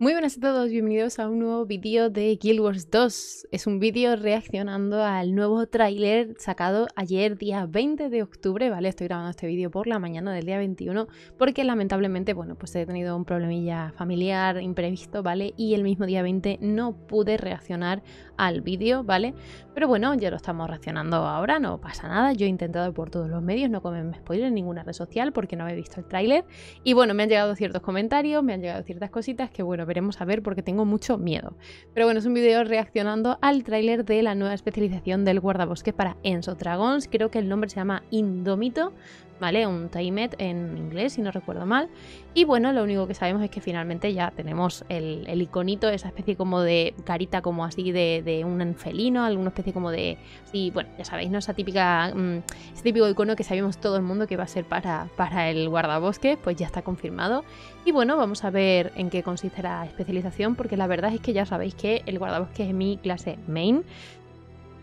Muy buenas a todos, bienvenidos a un nuevo vídeo de Guild Wars 2. Es un vídeo reaccionando al nuevo tráiler sacado ayer día 20 de octubre, ¿vale? Estoy grabando este vídeo por la mañana del día 21 porque lamentablemente, bueno, pues he tenido un problemilla familiar imprevisto, ¿vale? Y el mismo día 20 no pude reaccionar al vídeo, ¿vale? Pero bueno, ya lo estamos reaccionando ahora, no pasa nada. Yo he intentado por todos los medios no comerme spoiler en ninguna red social porque no había visto el tráiler. Y bueno, me han llegado ciertos comentarios, me han llegado ciertas cositas que bueno, veremos a ver porque tengo mucho miedo. Pero bueno, es un vídeo reaccionando al tráiler de la nueva especialización del guardabosque para Enzo Dragons. Creo que el nombre se llama Indomito, ¿vale? Un timet en inglés, si no recuerdo mal. Y bueno, lo único que sabemos es que finalmente ya tenemos el, el iconito, esa especie como de carita como así de, de un felino, alguna especie como de... y bueno, ya sabéis, ¿no? Esa típica, mm, ese típico icono que sabemos todo el mundo que va a ser para, para el guardabosque, pues ya está confirmado. Y bueno, vamos a ver en qué consiste la especialización, porque la verdad es que ya sabéis que el guardabosques es mi clase main.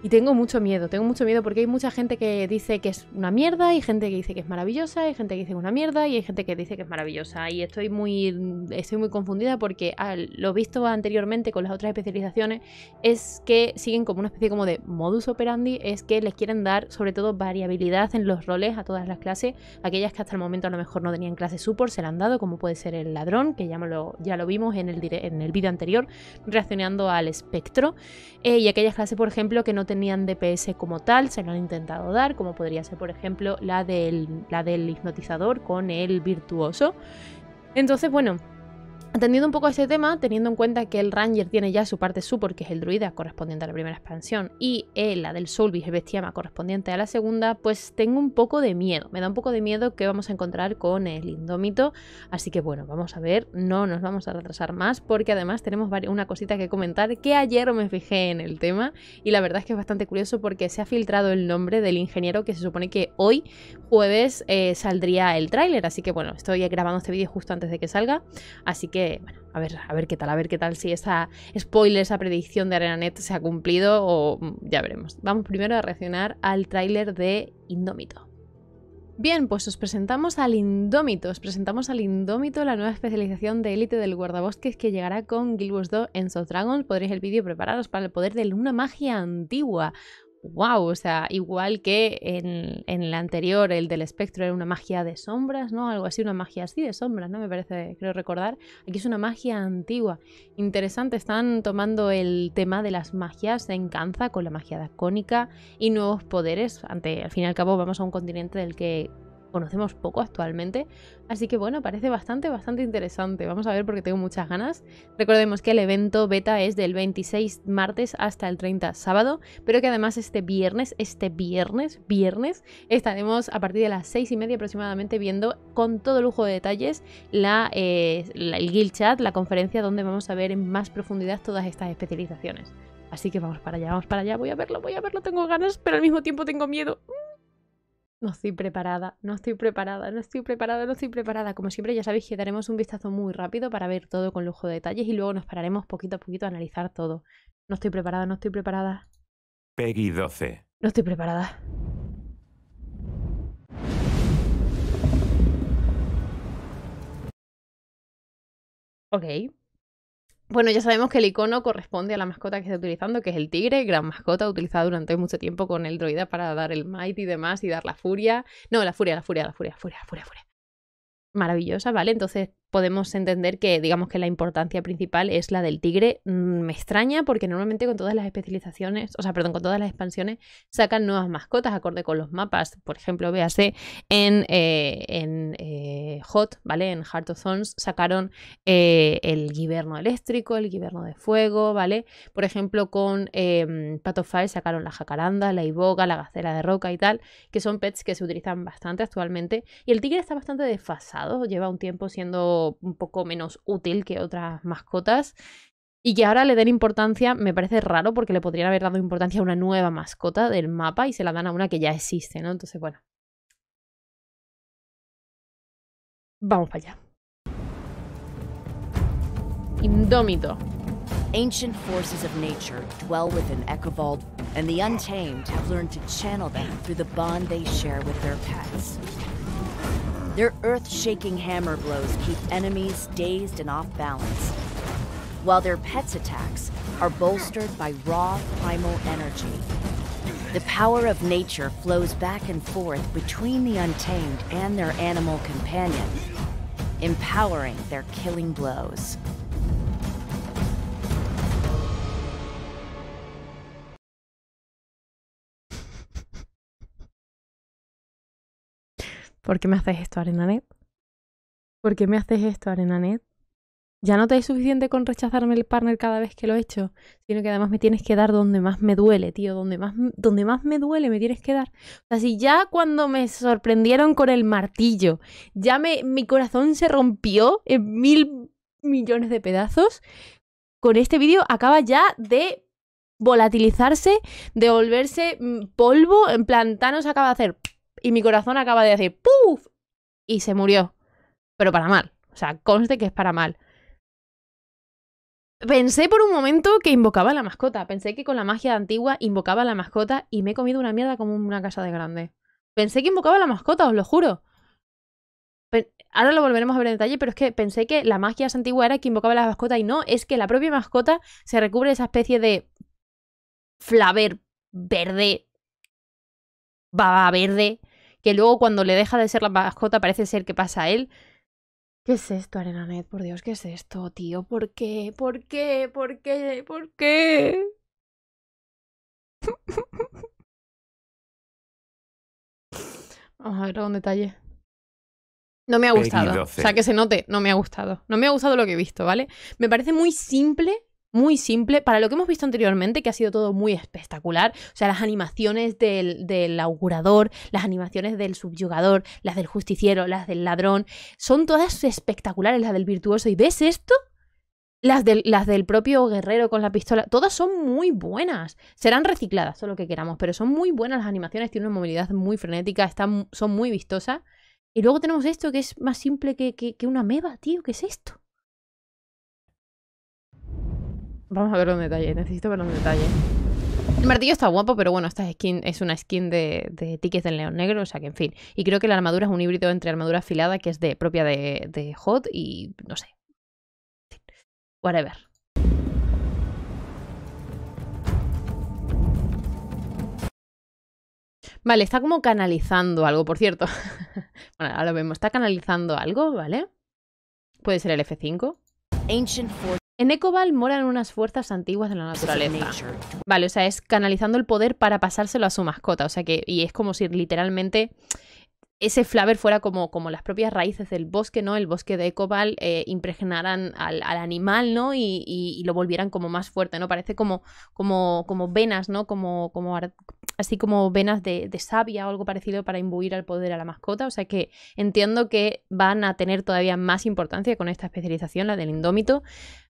Y tengo mucho miedo, tengo mucho miedo porque hay mucha gente que dice que es una mierda, hay gente que dice que es maravillosa, hay gente que dice que es una mierda y hay gente que dice que es maravillosa. Y estoy muy, estoy muy confundida porque lo visto anteriormente con las otras especializaciones es que siguen como una especie como de modus operandi, es que les quieren dar sobre todo variabilidad en los roles a todas las clases, aquellas que hasta el momento a lo mejor no tenían clase support se la han dado, como puede ser el ladrón, que ya lo, ya lo vimos en el, en el vídeo anterior, reaccionando al espectro, eh, y aquellas clases, por ejemplo, que no tenían DPS como tal, se lo han intentado dar, como podría ser, por ejemplo, la del, la del hipnotizador con el virtuoso. Entonces, bueno, Atendiendo un poco a este tema, teniendo en cuenta que el Ranger tiene ya su parte su porque es el druida correspondiente a la primera expansión, y eh, la del Solvis el bestiama correspondiente a la segunda, pues tengo un poco de miedo. Me da un poco de miedo que vamos a encontrar con el Indómito. Así que bueno, vamos a ver, no nos vamos a retrasar más, porque además tenemos una cosita que comentar que ayer me fijé en el tema, y la verdad es que es bastante curioso porque se ha filtrado el nombre del ingeniero que se supone que hoy, jueves, eh, saldría el tráiler. Así que bueno, estoy grabando este vídeo justo antes de que salga, así que bueno, a ver, a ver qué tal, a ver qué tal si esa spoiler, esa predicción de ArenaNet se ha cumplido o mm, ya veremos. Vamos primero a reaccionar al tráiler de Indómito. Bien, pues os presentamos al Indómito, os presentamos al Indómito, la nueva especialización de élite del guardabosques que llegará con Guild Wars 2 en South Dragons. Podréis el vídeo prepararos para el poder de una magia antigua, wow, o sea, igual que en, el anterior, el del espectro era una magia de sombras, ¿no? Algo así, una magia así de sombras, ¿no? Me parece, creo recordar. Aquí es una magia antigua. Interesante, están tomando el tema de las magias en Kanza con la magia dacónica y nuevos poderes. Ante, al fin y al cabo, vamos a un continente del que conocemos poco actualmente. Así que bueno, parece bastante, bastante interesante. Vamos a ver porque tengo muchas ganas. Recordemos que el evento beta es del 26 martes hasta el 30 sábado, pero que además este viernes, este viernes, viernes, estaremos a partir de las 6 y media aproximadamente viendo con todo lujo de detalles eh, la, el guild chat, la conferencia donde vamos a ver en más profundidad todas estas especializaciones. Así que vamos para allá, vamos para allá, voy a verlo, voy a verlo, tengo ganas, pero al mismo tiempo tengo miedo no estoy preparada, no estoy preparada, no estoy preparada, no estoy preparada. Como siempre, ya sabéis que daremos un vistazo muy rápido para ver todo con lujo de detalles y luego nos pararemos poquito a poquito a analizar todo. No estoy preparada, no estoy preparada. Peggy 12. No estoy preparada. Ok. Bueno, ya sabemos que el icono corresponde a la mascota que está utilizando, que es el tigre, gran mascota utilizada durante mucho tiempo con el droida para dar el might y demás y dar la furia. No, la furia, la furia, la furia, la furia, la furia, la furia. Maravillosa, ¿vale? Entonces podemos entender que digamos que la importancia principal es la del tigre. Mm, me extraña porque normalmente con todas las especializaciones, o sea, perdón, con todas las expansiones sacan nuevas mascotas acorde con los mapas. Por ejemplo, véase en, eh, en eh, Hot, ¿vale? En Heart of Thorns sacaron eh, el guiberno eléctrico, el guiberno de fuego, ¿vale? Por ejemplo, con em, Path of Fire sacaron la jacaranda, la iboga, la gacela de roca y tal, que son pets que se utilizan bastante actualmente. Y el tigre está bastante desfasado, lleva un tiempo siendo un poco menos útil que otras mascotas. Y que ahora le den importancia, me parece raro porque le podrían haber dado importancia a una nueva mascota del mapa y se la dan a una que ya existe, ¿no? Entonces, bueno. Vamos para allá. Indómito. Ancient forces of nature dwell within Echovold, and the untamed have learned to channel them through the bond they share with their pets. Their earth-shaking hammer blows keep enemies dazed and off balance, while their pets' attacks are bolstered by raw primal energy. The power of nature flows back and forth between the untamed and their animal companion, empowering their killing blows. ¿Por qué me haces esto, Arenanet? ¿Por qué me haces esto, Arenanet? Ya no te es suficiente con rechazarme el partner cada vez que lo he hecho, sino que además me tienes que dar donde más me duele, tío, donde más, donde más me duele me tienes que dar. O sea, si ya cuando me sorprendieron con el martillo, ya me, mi corazón se rompió en mil millones de pedazos, con este vídeo acaba ya de volatilizarse, de volverse mm, polvo, en plantanos acaba de hacer y mi corazón acaba de decir ¡puf! Y se murió. Pero para mal. O sea, conste que es para mal. Pensé por un momento que invocaba la mascota. Pensé que con la magia antigua invocaba la mascota y me he comido una mierda como una casa de grande. Pensé que invocaba la mascota, os lo juro. Ahora lo volveremos a ver en detalle, pero es que pensé que la magia antigua era que invocaba la mascota y no, es que la propia mascota se recubre de esa especie de flaver verde, baba verde, que luego cuando le deja de ser la mascota parece ser que pasa a él. ¿Qué es esto, Arenanet? Por Dios, ¿qué es esto, tío? ¿Por qué? ¿Por qué? ¿Por qué? ¿Por qué? Vamos a detalle. No me ha gustado. O sea, que se note, no me ha gustado. No me ha gustado lo que he visto, ¿vale? Me parece muy simple muy simple para lo que hemos visto anteriormente, que ha sido todo muy espectacular. O sea, las animaciones del, augurador, las animaciones del subyugador, las del justiciero, las del ladrón, son todas espectaculares, las del virtuoso. ¿Y ves esto? Las del, las del, propio guerrero con la pistola, todas son muy buenas. Serán recicladas, todo lo que queramos, pero son muy buenas las animaciones, tiene una movilidad muy frenética, están, son muy vistosas. Y luego tenemos esto que es más simple que, que una meba, tío, ¿qué es esto? Vamos a ver los detalles. necesito ver los detalles. El martillo está guapo, pero bueno, esta skin es una skin de, tickets del león negro, o sea que en fin. Y creo que la armadura es un híbrido entre armadura afilada, que es de propia de, Hot, y no sé. Whatever. Vale, está como canalizando algo, por cierto. bueno, ahora lo vemos. Está canalizando algo, ¿vale? Puede ser el F5. Ancient en Ecobal moran unas fuerzas antiguas de la naturaleza. Vale, o sea, es canalizando el poder para pasárselo a su mascota. O sea que, y es como si literalmente ese flaver fuera como, como las propias raíces del bosque, ¿no? El bosque de Ecobal eh, impregnaran al, animal, ¿no? Y, lo volvieran como más fuerte, ¿no? Parece como, como, como venas, ¿no? Como, como así como venas de, de savia o algo parecido para imbuir al poder a la mascota. O sea que entiendo que van a tener todavía más importancia con esta especialización, la del indómito.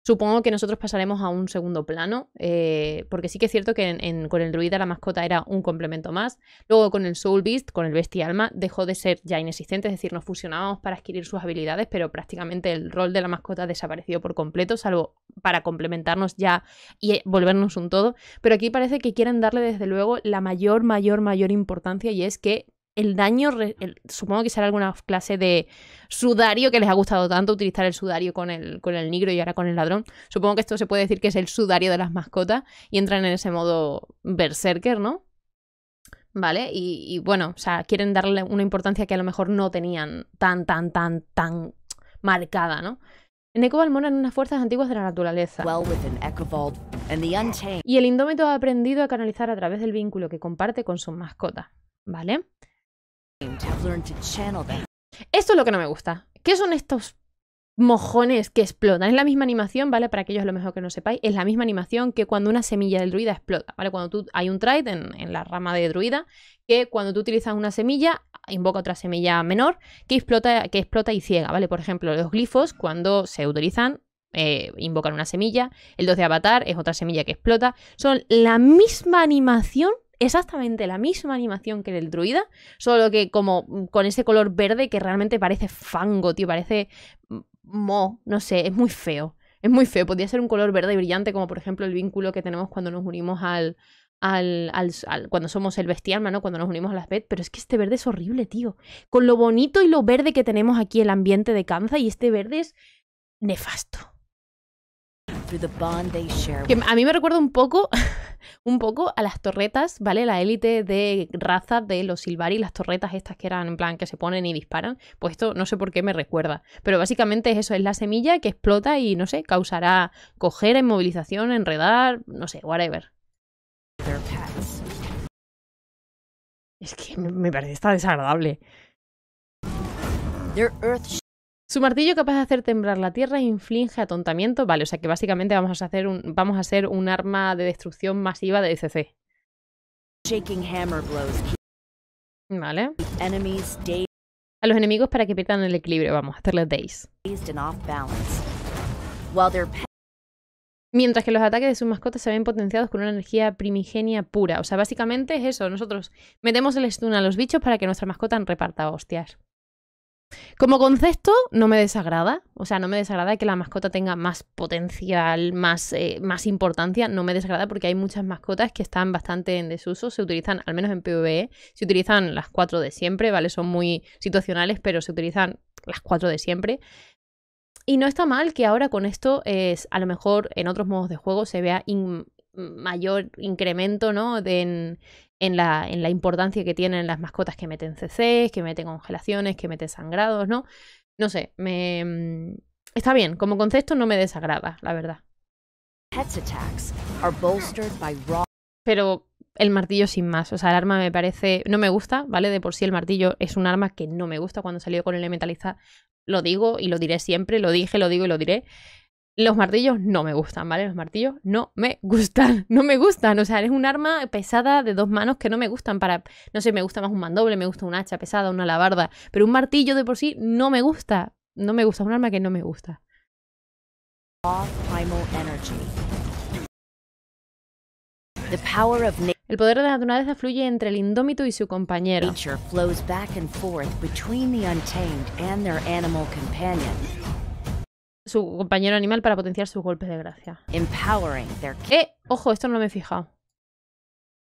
Supongo que nosotros pasaremos a un segundo plano, eh, porque sí que es cierto que con el druida la mascota era un complemento más. Luego con el Soul Beast, con el Bestia Alma, dejó de ser ya inexistente, es decir, nos fusionábamos para adquirir sus habilidades, pero prácticamente el rol de la mascota desapareció por completo, salvo para complementarnos ya y volvernos un todo. Pero aquí parece que quieren darle desde luego la mayor, mayor, mayor importancia y es que el daño, supongo que será alguna clase de sudario que les ha gustado tanto utilizar el sudario con el, con el negro y ahora con el ladrón. Supongo que esto se puede decir que es el sudario de las mascotas y entran en ese modo berserker, ¿no? ¿Vale? Y, bueno, o sea, quieren darle una importancia que a lo mejor no tenían tan, tan, tan, tan marcada, ¿no? En Ecobal en unas fuerzas antiguas de la naturaleza. Y el indómito ha aprendido a canalizar a través del vínculo que comparte con sus mascotas, ¿vale? Esto es lo que no me gusta. ¿Qué son estos mojones que explotan? Es la misma animación, ¿vale? Para aquellos lo mejor que no sepáis, es la misma animación que cuando una semilla del druida explota, ¿vale? Cuando tú hay un trade en, la rama de druida, que cuando tú utilizas una semilla, invoca otra semilla menor que explota, que explota y ciega, ¿vale? Por ejemplo, los glifos, cuando se utilizan, eh, invocan una semilla. El 2 de Avatar es otra semilla que explota. Son la misma animación exactamente la misma animación que el druida, solo que como mm, con ese color verde que realmente parece fango, tío, parece mm, mo, no sé, es muy feo. Es muy feo, podría ser un color verde brillante, como por ejemplo el vínculo que tenemos cuando nos unimos al. al, cuando somos el bestial ¿no? Cuando nos unimos a las pet pero es que este verde es horrible, tío. Con lo bonito y lo verde que tenemos aquí el ambiente de Kanza, y este verde es nefasto a mí me recuerda un poco, un poco a las torretas, ¿vale? La élite de raza de los Silvari, las torretas estas que eran en plan que se ponen y disparan. Pues esto no sé por qué me recuerda. Pero básicamente es eso, es la semilla que explota y no sé, causará coger, inmovilización, enredar, no sé, whatever. Es que me parece está desagradable. Su martillo capaz de hacer temblar la tierra inflige atontamiento. Vale, o sea que básicamente vamos a, hacer un, vamos a hacer un arma de destrucción masiva de ECC. Vale. A los enemigos para que pierdan el equilibrio, vamos a hacerles days. Mientras que los ataques de sus mascotas se ven potenciados con una energía primigenia pura. O sea, básicamente es eso. Nosotros metemos el stun a los bichos para que nuestra mascota reparta hostias. Como concepto, no me desagrada. O sea, no me desagrada que la mascota tenga más potencial, más, eh, más importancia. No me desagrada porque hay muchas mascotas que están bastante en desuso. Se utilizan, al menos en PvE, se utilizan las cuatro de siempre, ¿vale? Son muy situacionales, pero se utilizan las cuatro de siempre. Y no está mal que ahora con esto, es, a lo mejor en otros modos de juego se vea mayor incremento ¿no? en, la, importancia que tienen las mascotas que meten CCs, que meten congelaciones, que meten sangrados, ¿no? No sé, me... Mm, está bien, como concepto no me desagrada, la verdad. Pero el martillo sin más, o sea, el arma me parece... No me gusta, ¿vale? De por sí el martillo es un arma que no me gusta cuando salió con el elementalista. Lo digo y lo diré siempre, lo dije, lo digo y lo diré. Los martillos no me gustan, ¿vale? Los martillos no me gustan, no me gustan. O sea, es un arma pesada de dos manos que no me gustan para, no sé, me gusta más un mandoble, me gusta un hacha pesada, una alabarda, pero un martillo de por sí no me gusta. No me gusta, es un arma que no me gusta. El poder de la naturaleza fluye entre el indómito y su compañero su compañero animal para potenciar sus golpes de gracia. Eh, ojo, esto no me he fijado.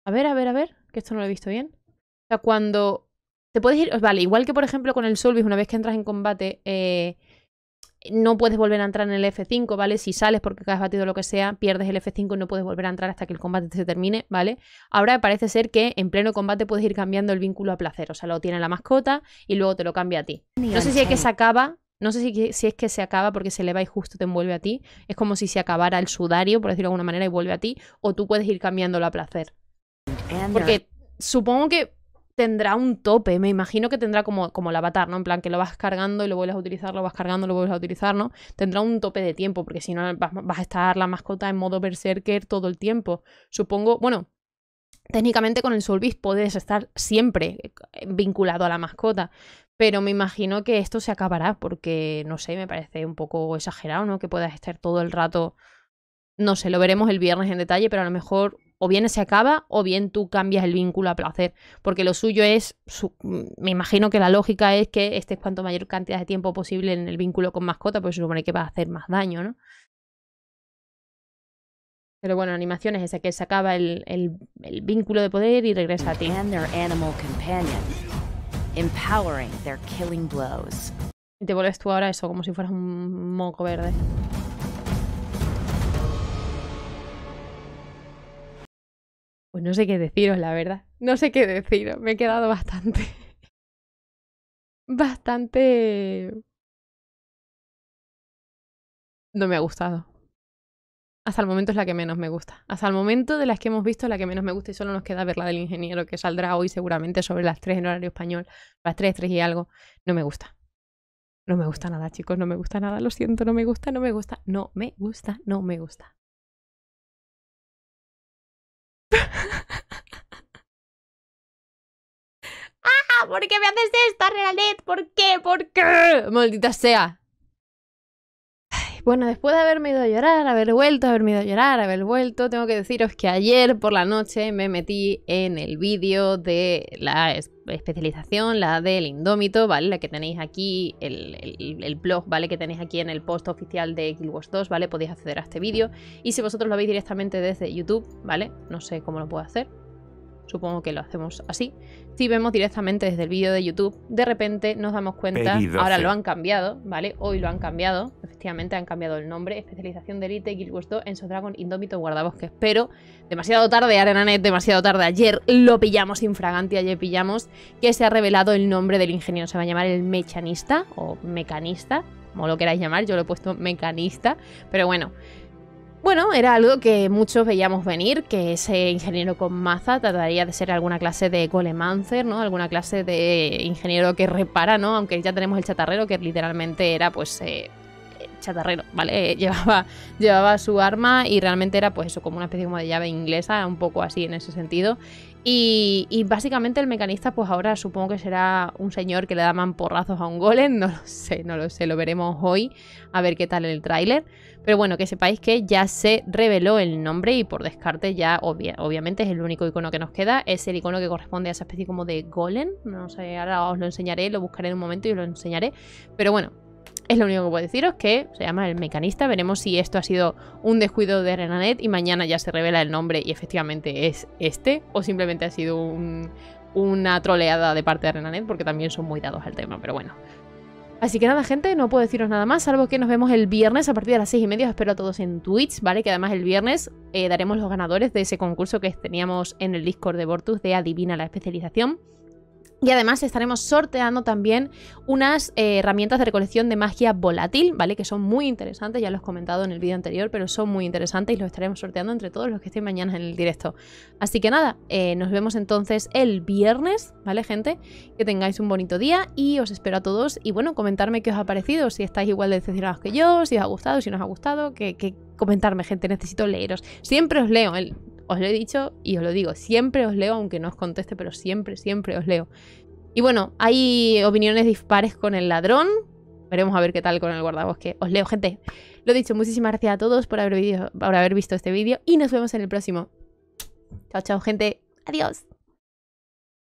A ver, a ver, a ver, que esto no lo he visto bien. O sea, cuando te puedes ir, vale, igual que por ejemplo con el Solvis, una vez que entras en combate, eh, no puedes volver a entrar en el F5, ¿vale? Si sales porque has batido lo que sea, pierdes el F5 y no puedes volver a entrar hasta que el combate se termine, ¿vale? Ahora parece ser que en pleno combate puedes ir cambiando el vínculo a placer, o sea, lo tiene la mascota y luego te lo cambia a ti. No sé si es que se acaba no sé si, si, es que se acaba porque se le va y justo te envuelve a ti. Es como si se acabara el sudario, por decirlo de alguna manera, y vuelve a ti. O tú puedes ir cambiándolo a placer. Porque supongo que tendrá un tope, me imagino que tendrá como, como el avatar, ¿no? En plan, que lo vas cargando y lo vuelves a utilizar, lo vas cargando, y lo vuelves a utilizar, ¿no? Tendrá un tope de tiempo, porque si no vas, a estar la mascota en modo berserker todo el tiempo. Supongo, bueno, técnicamente con el Solvis puedes estar siempre eh, vinculado a la mascota, pero me imagino que esto se acabará porque, no sé, me parece un poco exagerado, ¿no? Que puedas estar todo el rato, no sé, lo veremos el viernes en detalle, pero a lo mejor o bien se acaba o bien tú cambias el vínculo a placer, porque lo suyo es, mm, me imagino que la lógica es que estés cuanto mayor cantidad de tiempo posible en el vínculo con mascota, porque se supone que va a hacer más daño, ¿no? Pero bueno, animación es esa que se acaba el, vínculo de poder y regresa a ti empowering their killing blows. Te vuelves tú ahora eso, como si fueras un moco verde. Pues no sé qué deciros, la verdad. No sé qué deciros. Me he quedado bastante. bastante. No me ha gustado hasta el momento es la que menos me gusta. Hasta el momento de las que hemos visto la que menos me gusta y solo nos queda ver la del ingeniero que saldrá hoy seguramente sobre las 3 en horario español, las 3, 3 y algo. No me gusta. No me gusta nada, chicos, no me gusta nada, lo siento, no me gusta, no me gusta, no me gusta, no me gusta. ¡Ah! ¿Por qué me haces esta Realet? ¿Por qué? ¿Por qué? Maldita sea bueno, después de haberme ido a llorar, haber vuelto, haberme ido a llorar, haber vuelto, tengo que deciros que ayer por la noche me metí en el vídeo de la especialización, la del indómito, ¿vale? La que tenéis aquí, el, blog, ¿vale? Que tenéis aquí en el post oficial de Guild 2, ¿vale? Podéis acceder a este vídeo. Y si vosotros lo veis directamente desde YouTube, ¿vale? No sé cómo lo puedo hacer, supongo que lo hacemos así. Si vemos directamente desde el vídeo de YouTube, de repente nos damos cuenta, ahora lo han cambiado, ¿vale? Hoy lo han cambiado, efectivamente han cambiado el nombre, especialización de Elite, Guild 2, Enso Dragon, Indómito, Guardabosques, pero demasiado tarde, Arenanet, demasiado tarde, ayer lo pillamos infragante, ayer pillamos que se ha revelado el nombre del ingeniero, se va a llamar el mechanista o mecanista, como lo queráis llamar, yo lo he puesto mecanista, pero bueno... Bueno, era algo que muchos veíamos venir, que ese ingeniero con maza trataría de ser alguna clase de golemancer, ¿no? Alguna clase de ingeniero que repara, ¿no? Aunque ya tenemos el chatarrero, que literalmente era, pues, eh, chatarrero, ¿vale? llevaba, llevaba su arma y realmente era pues eso, como una especie como de llave inglesa, un poco así en ese sentido. Y, básicamente el mecanista, pues ahora supongo que será un señor que le da mamporrazos a un golem. No lo sé, no lo sé. Lo veremos hoy a ver qué tal el tráiler. Pero bueno, que sepáis que ya se reveló el nombre y por descarte ya obviamente es el único icono que nos queda. Es el icono que corresponde a esa especie como de golem. No sé, ahora os lo enseñaré, lo buscaré en un momento y os lo enseñaré. Pero bueno, es lo único que puedo deciros que se llama el mecanista. Veremos si esto ha sido un descuido de Renanet y mañana ya se revela el nombre y efectivamente es este. O simplemente ha sido una troleada de parte de Renanet porque también son muy dados al tema. Pero bueno, Así que nada, gente, no puedo deciros nada más, salvo que nos vemos el viernes a partir de las seis y media. espero a todos en Twitch, ¿vale? Que además el viernes eh, daremos los ganadores de ese concurso que teníamos en el Discord de Vortus de Adivina la especialización. Y además estaremos sorteando también unas eh, herramientas de recolección de magia volátil, ¿vale? Que son muy interesantes, ya los he comentado en el vídeo anterior, pero son muy interesantes y los estaremos sorteando entre todos los que estén mañana en el directo. Así que nada, eh, nos vemos entonces el viernes, ¿vale, gente? Que tengáis un bonito día y os espero a todos. Y bueno, comentarme qué os ha parecido, si estáis igual de decepcionados que yo, si os ha gustado, si no os ha gustado, que, comentarme, gente, necesito leeros. Siempre os leo, el, os lo he dicho y os lo digo, siempre os leo, aunque no os conteste, pero siempre, siempre os leo. Y bueno, hay opiniones dispares con el ladrón. Veremos a ver qué tal con el guardabosque. Os leo, gente. Lo he dicho, muchísimas gracias a todos por haber, por haber visto este vídeo y nos vemos en el próximo. Chao, chao, gente. Adiós.